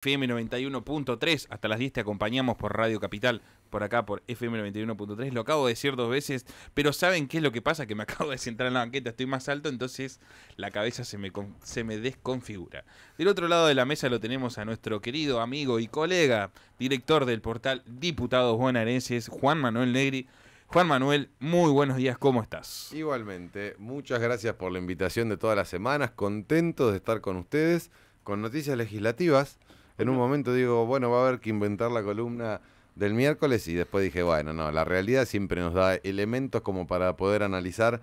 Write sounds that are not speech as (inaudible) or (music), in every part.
FM 91.3, hasta las 10 te acompañamos por Radio Capital, por acá por FM 91.3, lo acabo de decir dos veces, pero ¿saben qué es lo que pasa? Que me (laughs) acabo de sentar en la banqueta, estoy más alto, entonces la cabeza se me, se me desconfigura. Del otro lado de la mesa lo tenemos a nuestro querido amigo y colega, director del portal Diputados Bonaerenses, Juan Manuel Negri. Juan Manuel, muy buenos días, ¿cómo estás? Igualmente, muchas gracias por la invitación de todas las semanas, contento de estar con ustedes, con noticias legislativas en un momento digo, bueno, va a haber que inventar la columna del miércoles y después dije, bueno, no, la realidad siempre nos da elementos como para poder analizar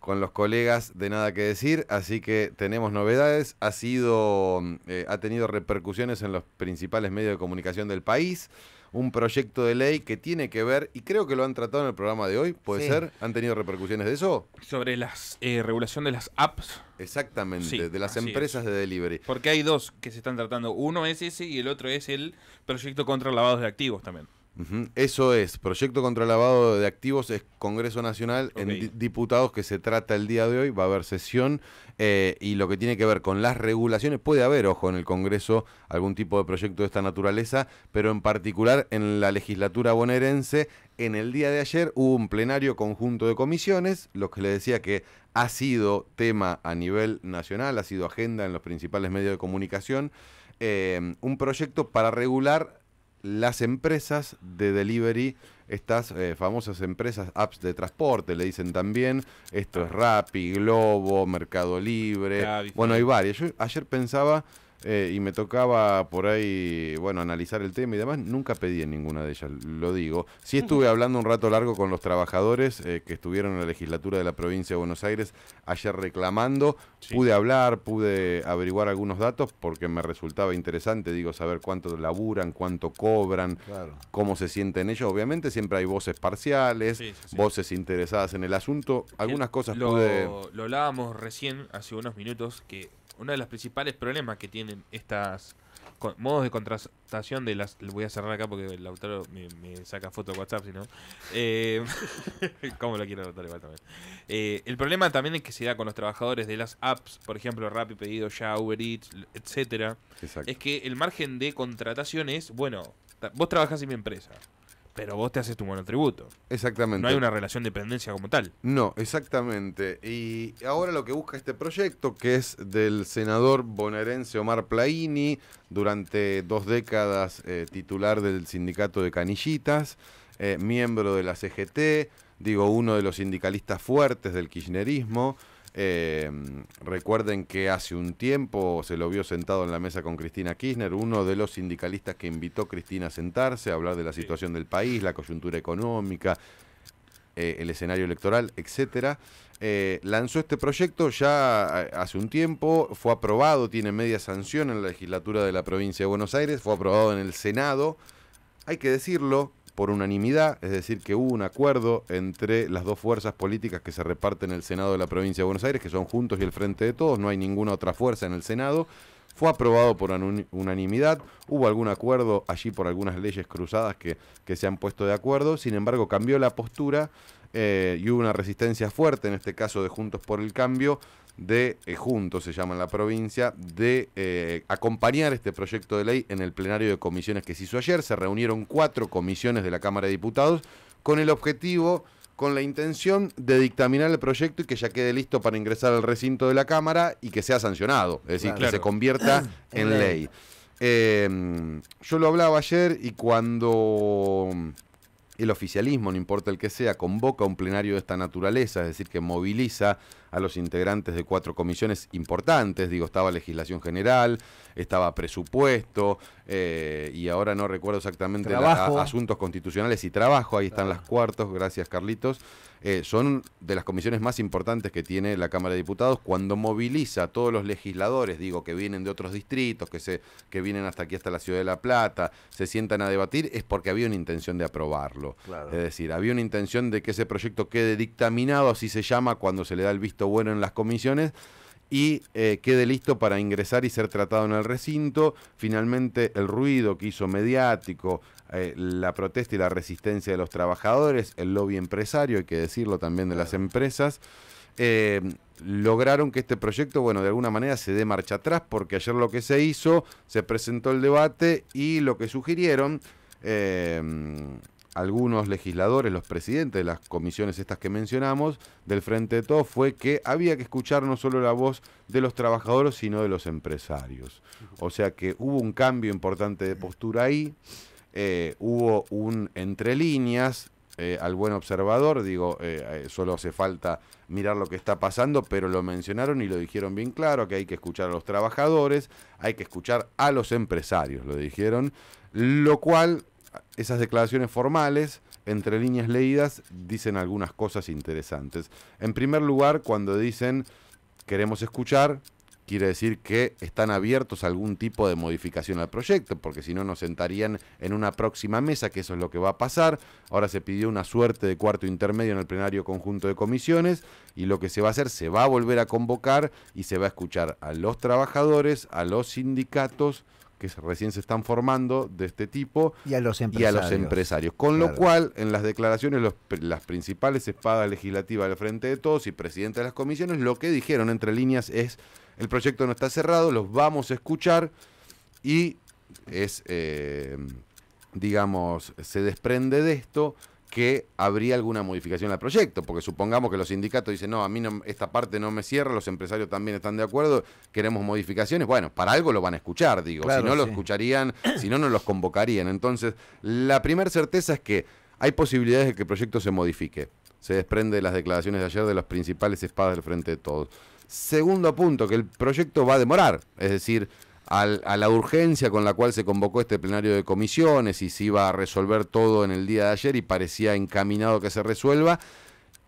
con los colegas de nada que decir, así que tenemos novedades, ha sido eh, ha tenido repercusiones en los principales medios de comunicación del país un proyecto de ley que tiene que ver, y creo que lo han tratado en el programa de hoy, ¿puede ser? ¿Han tenido repercusiones de eso? Sobre la eh, regulación de las apps. Exactamente, de las empresas de delivery. Porque hay dos que se están tratando. Uno es ese y el otro es el proyecto contra lavados de activos también. Eso es, proyecto contra el lavado de activos es Congreso Nacional en diputados que se trata el día de hoy, va a haber sesión eh, y lo que tiene que ver con las regulaciones, puede haber, ojo, en el Congreso algún tipo de proyecto de esta naturaleza, pero en particular en la legislatura bonaerense, en el día de ayer hubo un plenario conjunto de comisiones, lo que le decía que ha sido tema a nivel nacional, ha sido agenda en los principales medios de comunicación, eh, un proyecto para regular las empresas de delivery, estas eh, famosas empresas, apps de transporte, le dicen también, esto es Rappi, Globo, Mercado Libre, ah, bueno, hay varias. Yo ayer pensaba eh, y me tocaba por ahí, bueno, analizar el tema y demás, nunca pedí en ninguna de ellas, lo digo. Sí estuve hablando un rato largo con los trabajadores eh, que estuvieron en la legislatura de la provincia de Buenos Aires ayer reclamando, pude hablar, pude averiguar algunos datos porque me resultaba interesante, digo, saber cuánto laburan, cuánto cobran, cómo se sienten ellos. Obviamente siempre hay voces parciales, voces interesadas en el asunto, algunas cosas lo, pude... Lo hablábamos recién, hace unos minutos, que uno de los principales problemas que tienen estas modos de contratación de las. Voy a cerrar acá porque el autor me, saca foto de WhatsApp, si no. Eh, (laughs) ¿Cómo lo quiero anotar igual también? Eh, el problema también es que se da con los trabajadores de las apps, por ejemplo, Rappi Pedido Ya, Uber Eats, etcétera. Es que el margen de contratación es, bueno, vos trabajás en mi empresa pero vos te haces tu monotributo. Exactamente. No hay una relación de dependencia como tal. No, exactamente. Y ahora lo que busca este proyecto, que es del senador bonaerense Omar Plaini, durante dos décadas eh, titular del sindicato de canillitas, eh, miembro de la CGT, digo, uno de los sindicalistas fuertes del kirchnerismo. Em, recuerden que hace un tiempo se lo vio sentado en la mesa con Cristina Kirchner, uno de los sindicalistas que invitó a Cristina a sentarse, a hablar de la situación del país, la coyuntura económica, eh, el escenario electoral, etcétera. Eh, lanzó este proyecto ya eh, hace un tiempo, fue aprobado, tiene media sanción en la legislatura de la provincia de Buenos Aires, fue aprobado en el Senado. Hay que decirlo, por unanimidad, es decir, que hubo un acuerdo entre las dos fuerzas políticas que se reparten en el Senado de la provincia de Buenos Aires, que son Juntos y el Frente de Todos, no hay ninguna otra fuerza en el Senado. Fue aprobado por unanimidad, hubo algún acuerdo allí por algunas leyes cruzadas que, que se han puesto de acuerdo, sin embargo cambió la postura eh, y hubo una resistencia fuerte, en este caso de Juntos por el Cambio, de eh, Juntos, se llama en la provincia, de eh, acompañar este proyecto de ley en el plenario de comisiones que se hizo ayer. Se reunieron cuatro comisiones de la Cámara de Diputados con el objetivo, con la intención de dictaminar el proyecto y que ya quede listo para ingresar al recinto de la Cámara y que sea sancionado, es decir, que se convierta ah, en ley. Eh, yo lo hablaba ayer y cuando el oficialismo, no importa el que sea, convoca un plenario de esta naturaleza, es decir, que moviliza a los integrantes de cuatro comisiones importantes, digo, estaba legislación general, estaba presupuesto, eh, y ahora no recuerdo exactamente la, asuntos constitucionales y trabajo, ahí están las cuartos, gracias Carlitos, eh, son de las comisiones más importantes que tiene la Cámara de Diputados cuando moviliza a todos los legisladores, digo, que vienen de otros distritos, que, se, que vienen hasta aquí, hasta la Ciudad de La Plata, se sientan a debatir, es porque había una intención de aprobarlo. Es decir, había una intención de que ese proyecto quede dictaminado, así se llama cuando se le da el visto bueno en las comisiones y eh, quede listo para ingresar y ser tratado en el recinto. Finalmente, el ruido que hizo mediático, eh, la protesta y la resistencia de los trabajadores, el lobby empresario, hay que decirlo también de las empresas, eh, lograron que este proyecto, bueno, de alguna manera se dé marcha atrás, porque ayer lo que se hizo, se presentó el debate y lo que sugirieron algunos legisladores, los presidentes de las comisiones estas que mencionamos, del Frente de Todos, fue que había que escuchar no solo la voz de los trabajadores, sino de los empresarios. O sea que hubo un cambio importante de postura ahí, eh, hubo un entre líneas eh, al buen observador, digo, eh, solo hace falta mirar lo que está pasando, pero lo mencionaron y lo dijeron bien claro, que hay que escuchar a los trabajadores, hay que escuchar a los empresarios, lo dijeron, lo cual esas declaraciones formales, entre líneas leídas, dicen algunas cosas interesantes. En primer lugar, cuando dicen queremos escuchar, quiere decir que están abiertos a algún tipo de modificación al proyecto, porque si no nos sentarían en una próxima mesa, que eso es lo que va a pasar. Ahora se pidió una suerte de cuarto intermedio en el plenario conjunto de comisiones y lo que se va a hacer, se va a volver a convocar y se va a escuchar a los trabajadores, a los sindicatos, que recién se están formando de este tipo y a los empresarios. Con lo cual, en las declaraciones, las principales espadas legislativas del Frente de Todos y presidente de las comisiones, lo que dijeron entre líneas es, el proyecto no está cerrado, los vamos a escuchar y es, eh, digamos, se desprende de esto que habría alguna modificación al proyecto, porque supongamos que los sindicatos dicen, no, a mí esta parte no me cierra, los empresarios también están de acuerdo, queremos modificaciones, bueno, para algo lo van a escuchar, digo, si no lo escucharían, (clears throat) si no, no los convocarían. Entonces, la primera certeza es que hay posibilidades de que el proyecto se modifique, se desprende de las declaraciones de ayer de los principales espadas del frente de todos. Segundo punto, que el proyecto va a demorar, es decir, a la urgencia con la cual se convocó este plenario de comisiones y se iba a resolver todo en el día de ayer y parecía encaminado que se resuelva.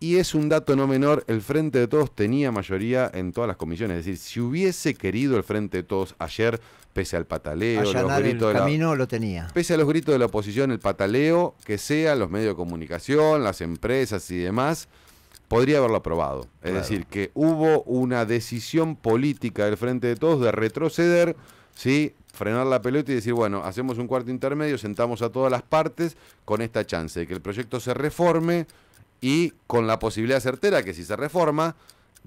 Y es un dato no menor, el Frente de Todos tenía mayoría en todas las comisiones. Es decir, si hubiese querido el Frente de Todos ayer, pese al pataleo, los gritos camino lo tenía. Pese a los gritos de la oposición, el pataleo, que sea los medios de comunicación, las empresas y demás, podría haberlo aprobado. Es decir, que hubo una decisión política del Frente de Todos de retroceder, ¿sí? frenar la pelota y decir, bueno, hacemos un cuarto intermedio, sentamos a todas las partes con esta chance de que el proyecto se reforme y con la posibilidad certera que si se reforma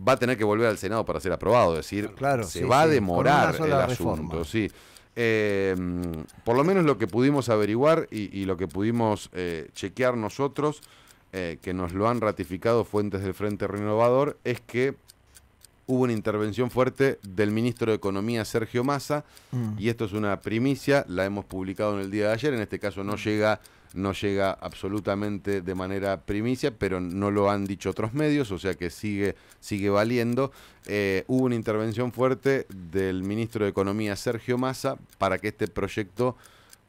va a tener que volver al Senado para ser aprobado, es decir, claro, se va a demorar el asunto, eh, por lo menos lo que pudimos averiguar y, lo que pudimos eh, chequear nosotros eh, que nos lo han ratificado fuentes del Frente Renovador, es que hubo una intervención fuerte del ministro de Economía Sergio Massa, mm. y esto es una primicia, la hemos publicado en el día de ayer, en este caso no llega no llega absolutamente de manera primicia, pero no lo han dicho otros medios, o sea que sigue, sigue valiendo. Eh, hubo una intervención fuerte del ministro de Economía Sergio Massa para que este proyecto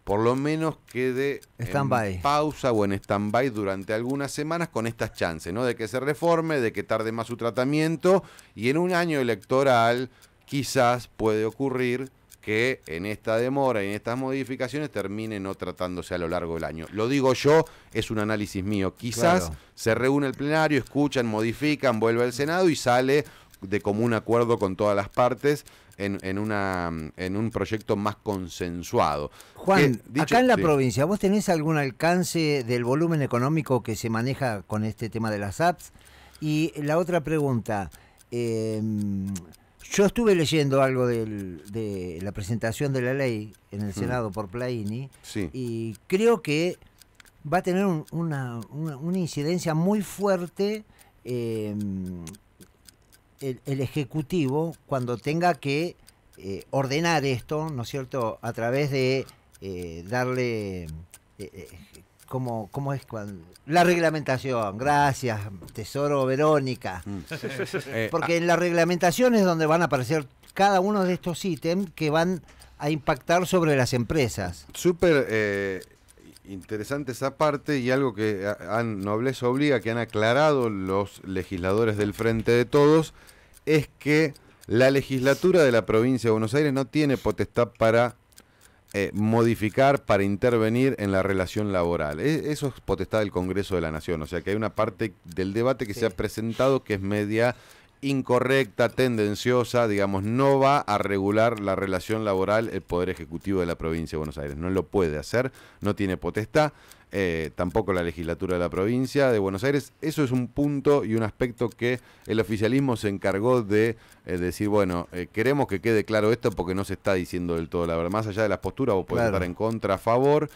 por lo menos quede en pausa o en stand-by durante algunas semanas con estas chances, ¿no? De que se reforme, de que tarde más su tratamiento y en un año electoral quizás puede ocurrir que en esta demora y en estas modificaciones termine no tratándose a lo largo del año. Lo digo yo, es un análisis mío. Quizás se reúne el plenario, escuchan, modifican, vuelve al Senado y sale de común acuerdo con todas las partes en, un proyecto más consensuado. Juan, acá en la provincia, ¿vos tenés algún alcance del volumen económico que se maneja con este tema de las apps? Y la otra pregunta, em, yo estuve leyendo algo de la presentación de la ley en el Senado por Plaini y creo que va a tener una, incidencia muy fuerte eh, el, Ejecutivo, cuando tenga que eh, ordenar esto, ¿no es cierto?, a través de eh, darle... Eh, Como, es la reglamentación, gracias, Tesoro Verónica. Mm. (laughs) Porque ah. en la reglamentación es donde van a aparecer cada uno de estos ítems que van a impactar sobre las empresas. Súper interesante esa parte y algo que ah, han nobleza obliga, que han aclarado los legisladores del Frente de Todos es que la legislatura de la provincia de Buenos Aires no tiene potestad para eh, modificar, para intervenir en la relación laboral. E-, eso es potestad del Congreso de la Nación, o sea que hay una parte del debate que se ha presentado que es media incorrecta, tendenciosa, digamos, no va a regular la relación laboral el Poder Ejecutivo de la provincia de Buenos Aires. No lo puede hacer, no tiene potestad, eh, tampoco la legislatura de la provincia de Buenos Aires. Eso es un punto y un aspecto que el oficialismo se encargó de eh, decir, bueno, eh, queremos que quede claro esto porque no se está diciendo del todo la verdad. Más allá de las posturas, vos podés estar en contra, a favor.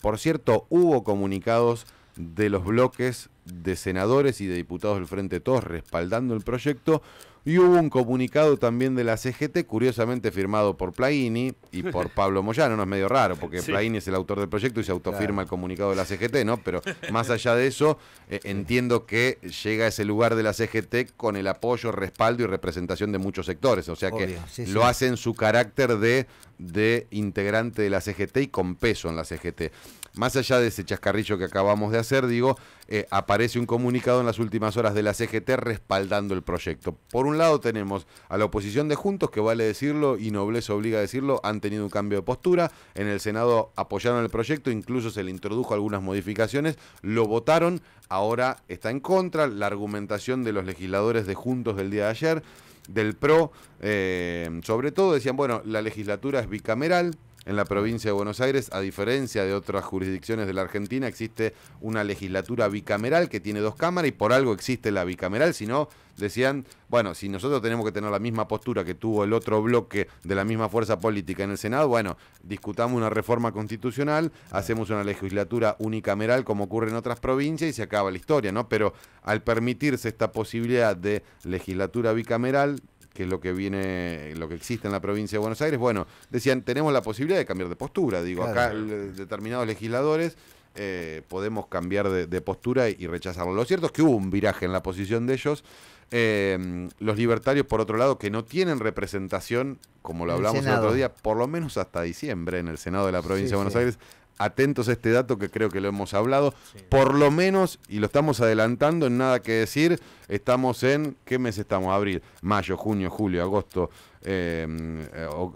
por cierto, hubo comunicados de los bloques de senadores y de diputados del Frente Todos respaldando el proyecto. Y hubo un comunicado también de la CGT, curiosamente firmado por Plaini y por (laughs) Pablo Moyano. No es medio raro, porque Plaini es el autor del proyecto y se autofirma el comunicado de la CGT, ¿no? Pero más allá de eso, eh, entiendo que llega a ese lugar de la CGT con el apoyo, respaldo y representación de muchos sectores. O sea que lo hace en su carácter de, de integrante de la CGT y con peso en la CGT. Más allá de ese chascarrillo que acabamos de hacer, digo, eh, aparece un comunicado en las últimas horas de la CGT respaldando el proyecto. Por un lado tenemos a la oposición de Juntos, que vale decirlo y Nobleza obliga a decirlo, han tenido un cambio de postura. En el Senado apoyaron el proyecto, incluso se le introdujo algunas modificaciones, lo votaron, ahora está en contra. La argumentación de los legisladores de Juntos del día de ayer del PRO, eh, sobre todo, decían, bueno, la legislatura es bicameral, en la provincia de Buenos Aires, a diferencia de otras jurisdicciones de la Argentina, existe una legislatura bicameral que tiene dos cámaras y por algo existe la bicameral, si no, decían, bueno, si nosotros tenemos que tener la misma postura que tuvo el otro bloque de la misma fuerza política en el Senado, bueno, discutamos una reforma constitucional, hacemos una legislatura unicameral como ocurre en otras provincias y se acaba la historia, ¿no? Pero al permitirse esta posibilidad de legislatura bicameral, que es lo que viene, lo que existe en la provincia de Buenos Aires. Bueno, decían, tenemos la posibilidad de cambiar de postura, digo, acá determinados legisladores eh, podemos cambiar de, postura y rechazarlo. Lo cierto es que hubo un viraje en la posición de ellos. Eh, los libertarios, por otro lado, que no tienen representación, como lo hablamos el, otro día, por lo menos hasta diciembre en el Senado de la provincia de Buenos Aires, atentos a este dato que creo que lo hemos hablado, por lo menos, y lo estamos adelantando en nada que decir, estamos en, ¿qué mes estamos? Abril, mayo, junio, julio, agosto, eh,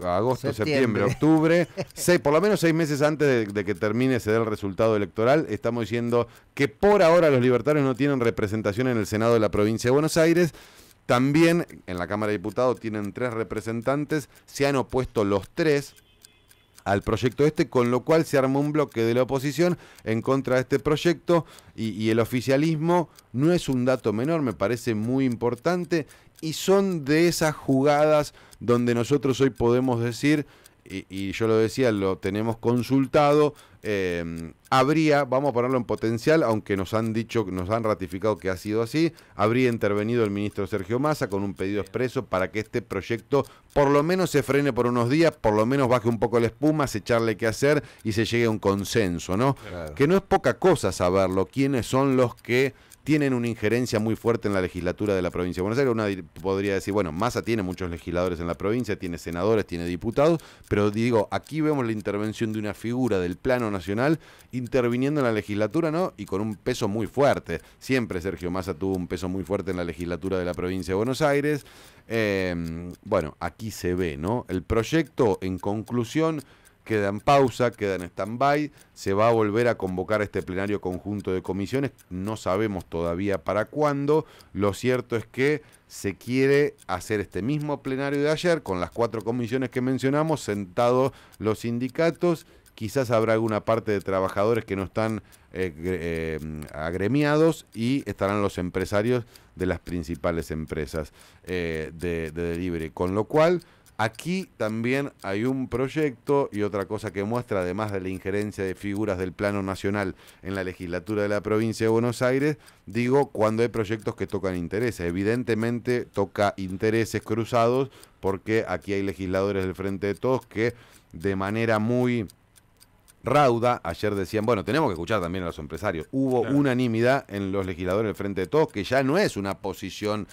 agosto, septiembre, octubre, (laughs) seis, por lo menos seis meses antes de, de, que termine, se dé el resultado electoral, estamos diciendo que por ahora los libertarios no tienen representación en el Senado de la provincia de Buenos Aires. También en la Cámara de Diputados tienen tres representantes, se han opuesto los tres, al proyecto este, con lo cual se armó un bloque de la oposición en contra de este proyecto y, el oficialismo no es un dato menor, me parece muy importante y son de esas jugadas donde nosotros hoy podemos decir, y yo lo decía, lo tenemos consultado, eh, habría, vamos a ponerlo en potencial, aunque nos han dicho, nos han ratificado que ha sido así, habría intervenido el ministro Sergio Massa con un pedido expreso para que este proyecto por lo menos se frene por unos días, por lo menos baje un poco la espuma, se echarle qué hacer y se llegue a un consenso, ¿no? Que no es poca cosa saberlo, quiénes son los que tienen una injerencia muy fuerte en la legislatura de la provincia de Buenos Aires. Una podría decir, bueno, Massa tiene muchos legisladores en la provincia, tiene senadores, tiene diputados, pero digo, aquí vemos la intervención de una figura del plano nacional interviniendo en la legislatura, ¿no? Y con un peso muy fuerte. Siempre Sergio Massa tuvo un peso muy fuerte en la legislatura de la provincia de Buenos Aires. Em, bueno, aquí se ve, ¿no? El proyecto, en conclusión, queda en pausa, queda en stand-by, se va a volver a convocar este plenario conjunto de comisiones, no sabemos todavía para cuándo, lo cierto es que se quiere hacer este mismo plenario de ayer con las cuatro comisiones que mencionamos, sentados los sindicatos, quizás habrá alguna parte de trabajadores que no están eh, eh, agremiados y estarán los empresarios de las principales empresas eh, de, de delivery, con lo cual Aquí también hay un proyecto y otra cosa que muestra, además de la injerencia de figuras del plano nacional en la legislatura de la provincia de Buenos Aires, digo, cuando hay proyectos que tocan intereses. Evidentemente toca intereses cruzados porque aquí hay legisladores del Frente de Todos que de manera muy rauda, ayer decían, bueno, tenemos que escuchar también a los empresarios. Hubo unanimidad en los legisladores del Frente de Todos, que ya no es una posición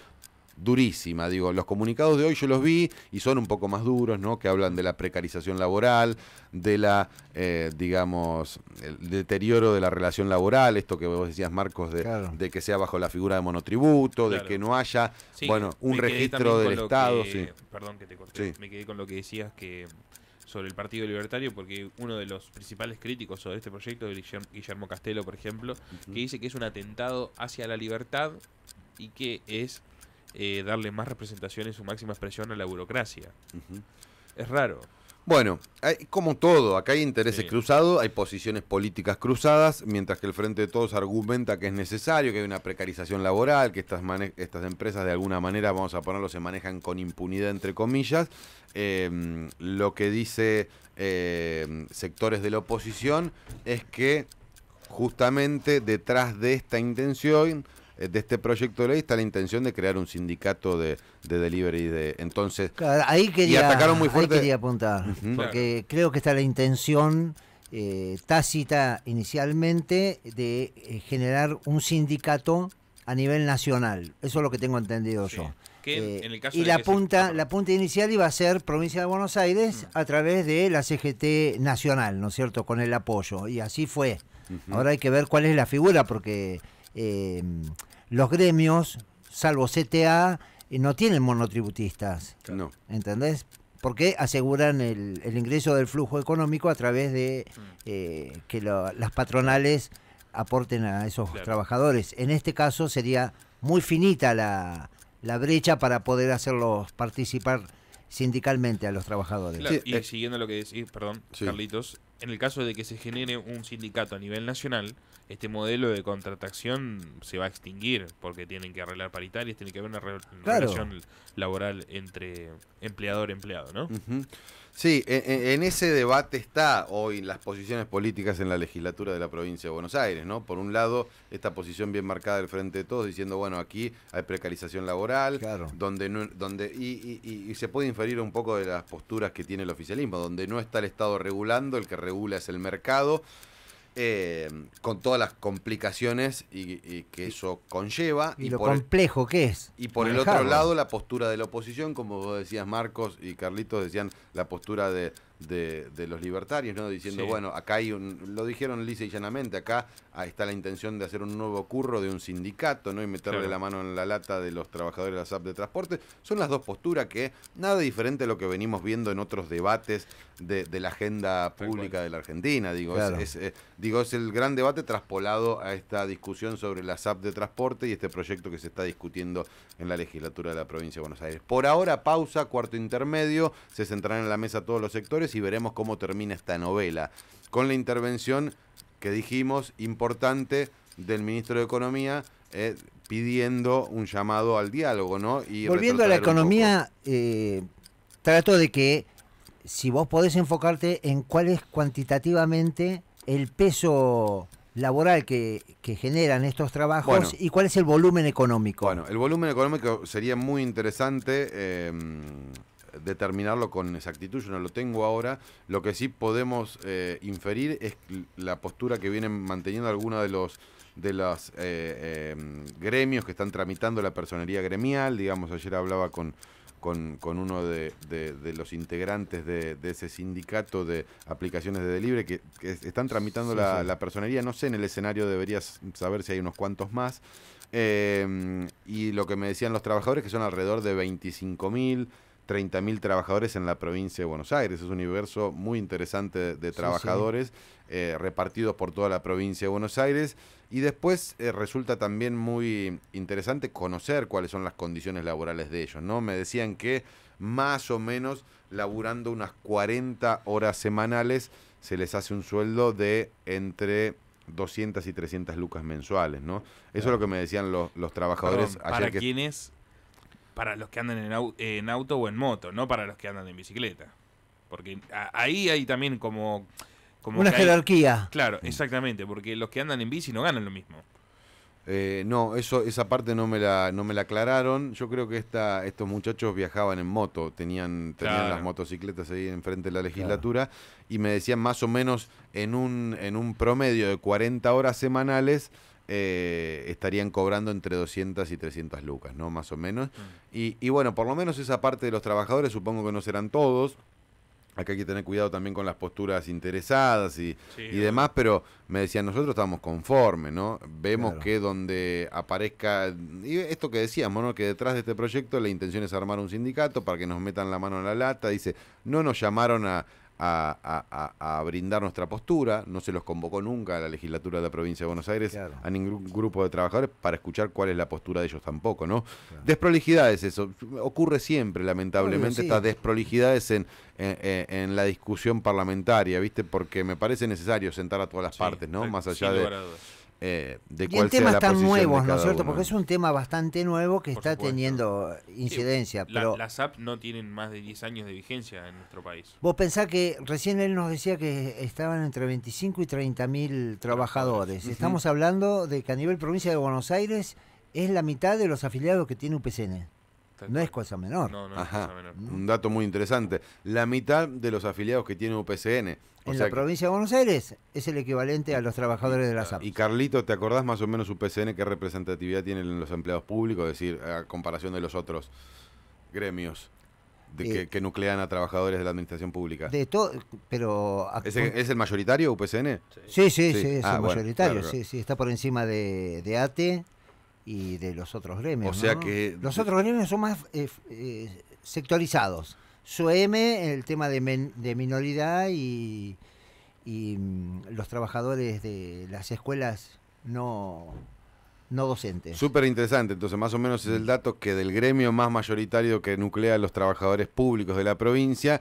durísima. Digo, los comunicados de hoy yo los vi y son un poco más duros, ¿no? Que hablan de la precarización laboral, de la, eh, digamos, el deterioro de la relación laboral, esto que vos decías, Marcos, de, que sea bajo la figura de monotributo, de que no haya, bueno, un registro del Estado. Perdón que te corté, me quedé con lo que decías que sobre el Partido Libertario, porque uno de los principales críticos sobre este proyecto Guillermo Castelo, por ejemplo, que dice que es un atentado hacia la libertad y que es eh, darle más representación y su máxima expresión a la burocracia. Es raro. Bueno, como todo, acá hay intereses cruzados, hay posiciones políticas cruzadas, mientras que el Frente de Todos argumenta que es necesario, que hay una precarización laboral, que estas, estas empresas de alguna manera, vamos a ponerlo, se manejan con impunidad, entre comillas. Em, lo que dice em, sectores de la oposición es que justamente detrás de esta intención eh, de este proyecto de ley está la intención de crear un sindicato de, delivery. De, entonces, ahí quería, muy fuerte. Ahí quería apuntar, porque creo que está la intención eh, tácita inicialmente de eh, generar un sindicato a nivel nacional. Eso es lo que tengo entendido yo. y la punta, la punta inicial iba a ser provincia de Buenos Aires a través de la CGT nacional, ¿no es cierto? Con el apoyo. Y así fue. Ahora hay que ver cuál es la figura, porque los gremios, salvo CTA, eh, no tienen monotributistas. ¿Entendés? Porque aseguran el, ingreso del flujo económico a través de mm. eh, que las patronales aporten a esos trabajadores. En este caso sería muy finita la, brecha para poder hacerlos participar sindicalmente a los trabajadores. y eh. siguiendo lo que decís, perdón, Carlitos, en el caso de que se genere un sindicato a nivel nacional, este modelo de contratación se va a extinguir porque tienen que arreglar paritarias, tiene que haber una relación laboral entre empleador-empleado, y ¿no? Sí, e, e, en, ese debate está hoy las posiciones políticas en la legislatura de la provincia de Buenos Aires, ¿no? Por un lado, esta posición bien marcada del frente de todos diciendo, bueno, aquí hay precarización laboral, donde donde y, y se puede inferir un poco de las posturas que tiene el oficialismo, donde no está el Estado regulando, el que regula es el mercado, eh, con todas las complicaciones y, que eso conlleva. Y, lo complejo que es. Y por el otro lado, la postura de la oposición, como vos decías Marcos y Carlitos decían, la postura de, de, los libertarios, ¿no? Diciendo, bueno, acá hay un, lo dijeron lisa y llanamente, acá ah, está la intención de hacer un nuevo curro de un sindicato, ¿no? Y meterle la mano en la lata de los trabajadores de la SAP de transporte. Son las dos posturas que nada diferente a lo que venimos viendo en otros debates de, la agenda pública de la Argentina. Digo, es, eh, digo, es el gran debate traspolado a esta discusión sobre la SAP de transporte y este proyecto que se está discutiendo en la legislatura de la provincia de Buenos Aires. Por ahora, pausa, cuarto intermedio, se centrarán en la mesa todos los sectores y veremos cómo termina esta novela. Con la intervención que dijimos importante del ministro de Economía eh, pidiendo un llamado al diálogo, ¿no? Volviendo a la economía, eh, trato de que si vos podés enfocarte en cuál es cuantitativamente el peso laboral que, generan estos trabajos y cuál es el volumen económico. Bueno, el volumen económico sería muy interesante. Eh, determinarlo con exactitud, yo no lo tengo ahora. Lo que sí podemos eh, inferir es la postura que vienen manteniendo algunos de los de los eh, em, gremios que están tramitando la personería gremial. Digamos, ayer hablaba con, con, uno de, los integrantes de, ese sindicato de aplicaciones de delibre que, están tramitando la, personería. No sé, en el escenario deberías saber si hay unos cuantos más. Em, y lo que me decían los trabajadores, que son alrededor de 25 mil. 30.000 trabajadores en la provincia de Buenos Aires. Es un universo muy interesante de, trabajadores eh, repartidos por toda la provincia de Buenos Aires. Y después eh, resulta también muy interesante conocer cuáles son las condiciones laborales de ellos. ¿no? Me decían que más o menos laburando unas 40 horas semanales se les hace un sueldo de entre 200 y 300 lucas mensuales. ¿no? Eso es lo que me decían los, los trabajadores ayer. ¿Para quién para los que andan en, auto o en moto, no para los que andan en bicicleta. Porque ahí hay también como... Una jerarquía. Claro, exactamente, porque los que andan en bici no ganan lo mismo. Eh, no, eso, esa parte no me la, no me la aclararon. Yo creo que esta, estos muchachos viajaban en moto, tenían, las motocicletas ahí enfrente de la legislatura y me decían más o menos en un, en un promedio de 40 horas semanales eh, estarían cobrando entre 200 y 300 lucas, ¿no? Más o menos. Mm. Y, bueno, por lo menos esa parte de los trabajadores, supongo que no serán todos. Acá hay que tener cuidado también con las posturas interesadas y, demás, pero me decían, nosotros estamos conformes, ¿no? Vemos que donde aparezca, y esto que decíamos, ¿no? Que detrás de este proyecto la intención es armar un sindicato para que nos metan la mano en la lata, dice, no nos llamaron a, a, brindar nuestra postura, no se los convocó nunca a la legislatura de la provincia de Buenos Aires, a ningún grupo de trabajadores, para escuchar cuál es la postura de ellos tampoco, ¿no? Desprolijidades, eso, ocurre siempre, lamentablemente, estas desprolijidades en, en, la discusión parlamentaria, ¿viste? Porque me parece necesario sentar a todas las partes, ¿no? Más allá de... Eh, de y el tema tan nuevos, ¿no es cierto? Porque es un tema bastante nuevo que está teniendo incidencia. pero las apps no tienen más de 10 años de vigencia en nuestro país. Vos pensás que recién él nos decía que estaban entre 25 y 30 mil trabajadores. Estamos hablando de que a nivel provincia de Buenos Aires es la mitad de los afiliados que tiene UPCN. No es es cosa menor. Un dato muy interesante. La mitad de los afiliados que tiene UPCN en la provincia de Buenos Aires es el equivalente a los trabajadores de la SAP. Y Carlito, ¿te acordás más o menos UPCN qué representatividad tienen los empleados públicos? Es decir, a comparación de los otros gremios. De que, eh, nuclean a trabajadores de la administración pública. De todo, pero... ¿Es el, mayoritario UPCN? Sí, sí, sí, es ah, el mayoritario, está por encima de, de, ATE y de los otros gremios. O sea que... Los otros gremios son más eh, eh sectorizados en el tema de, de minoridad y, y, mm, los trabajadores de las escuelas no, no docentes. Súper interesante, entonces más o menos es el mm. dato que del gremio más mayoritario que nuclea los trabajadores públicos de la provincia,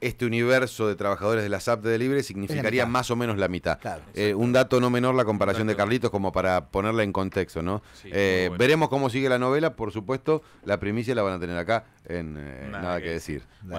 este universo de trabajadores de las apps de libre significaría más o menos la mitad. Eh, un dato no menor la comparación de Carlitos como para ponerla en contexto, ¿no? Eh, veremos cómo sigue la novela, por supuesto, la primicia la van a tener acá en eh, nada, que, decir.